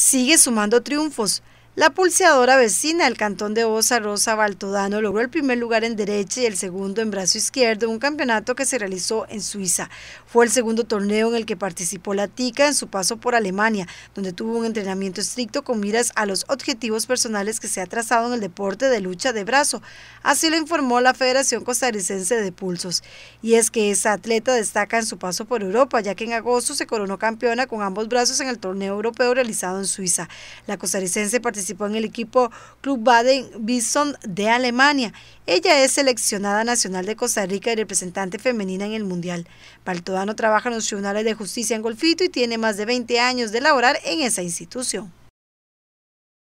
sigue sumando triunfos, la pulseadora vecina el cantón de Osa Rosa Baltodano logró el primer lugar en derecha y el segundo en brazo izquierdo en un campeonato que se realizó en Suiza. Fue el segundo torneo en el que participó la TICA en su paso por Alemania, donde tuvo un entrenamiento estricto con miras a los objetivos personales que se ha trazado en el deporte de lucha de brazo. Así lo informó la Federación Costarricense de Pulsos. Y es que esa atleta destaca en su paso por Europa, ya que en agosto se coronó campeona con ambos brazos en el torneo europeo realizado en Suiza. La costarricense participó en el equipo Club Baden-Bison de Alemania. Ella es seleccionada nacional de Costa Rica y representante femenina en el Mundial. Baltodano trabaja en los tribunales de justicia en Golfito y tiene más de 20 años de laborar en esa institución.